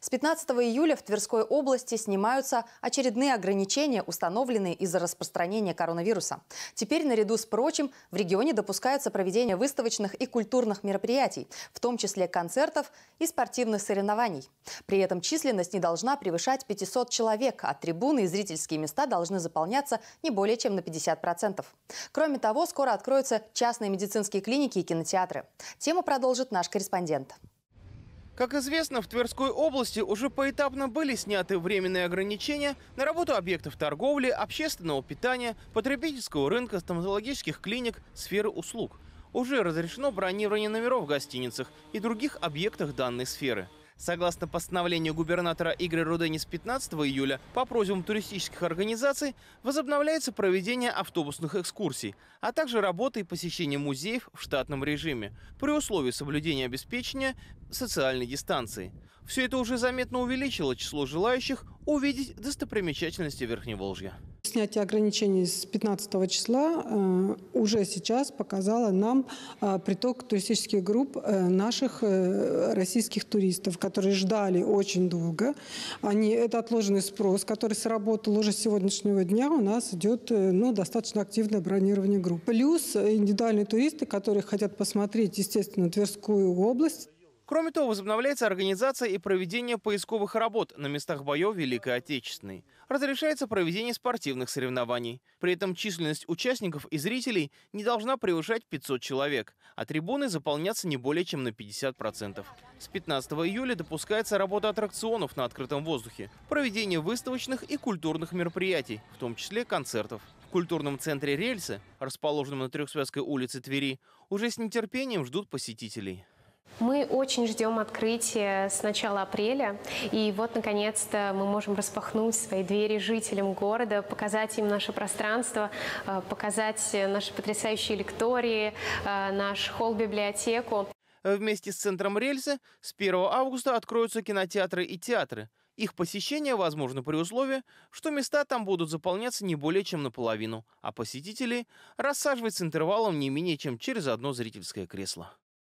С 15 июля в Тверской области снимаются очередные ограничения, установленные из-за распространения коронавируса. Теперь, наряду с прочим, в регионе допускается проведение выставочных и культурных мероприятий, в том числе концертов и спортивных соревнований. При этом численность не должна превышать 500 человек, а трибуны и зрительские места должны заполняться не более чем на 50%. Кроме того, скоро откроются частные медицинские клиники и кинотеатры. Тему продолжит наш корреспондент. Как известно, в Тверской области уже поэтапно были сняты временные ограничения на работу объектов торговли, общественного питания, потребительского рынка, стоматологических клиник, сферы услуг. Уже разрешено бронирование номеров в гостиницах и других объектах данной сферы – Согласно постановлению губернатора Игоря Руденис 15 июля, по просьбам туристических организаций возобновляется проведение автобусных экскурсий, а также работы и посещение музеев в штатном режиме, при условии соблюдения обеспечения социальной дистанции. Все это уже заметно увеличило число желающих увидеть достопримечательности Верхневолжья. Снятие ограничений с 15 числа э, уже сейчас показало нам э, приток туристических групп э, наших российских туристов, которые ждали очень долго. Они, это отложенный спрос, который сработал уже с сегодняшнего дня. У нас идет ну, достаточно активное бронирование групп. Плюс индивидуальные туристы, которые хотят посмотреть, естественно, Тверскую область. Кроме того, возобновляется организация и проведение поисковых работ на местах боев Великой Отечественной. Разрешается проведение спортивных соревнований. При этом численность участников и зрителей не должна превышать 500 человек, а трибуны заполнятся не более чем на 50%. С 15 июля допускается работа аттракционов на открытом воздухе, проведение выставочных и культурных мероприятий, в том числе концертов. В культурном центре «Рельсы», расположенном на Трехсвязской улице Твери, уже с нетерпением ждут посетителей. Мы очень ждем открытия с начала апреля, и вот, наконец-то, мы можем распахнуть свои двери жителям города, показать им наше пространство, э, показать наши потрясающие лектории, э, наш холл-библиотеку. Вместе с центром рельса с 1 августа откроются кинотеатры и театры. Их посещение возможно при условии, что места там будут заполняться не более чем наполовину, а посетителей рассаживать с интервалом не менее чем через одно зрительское кресло.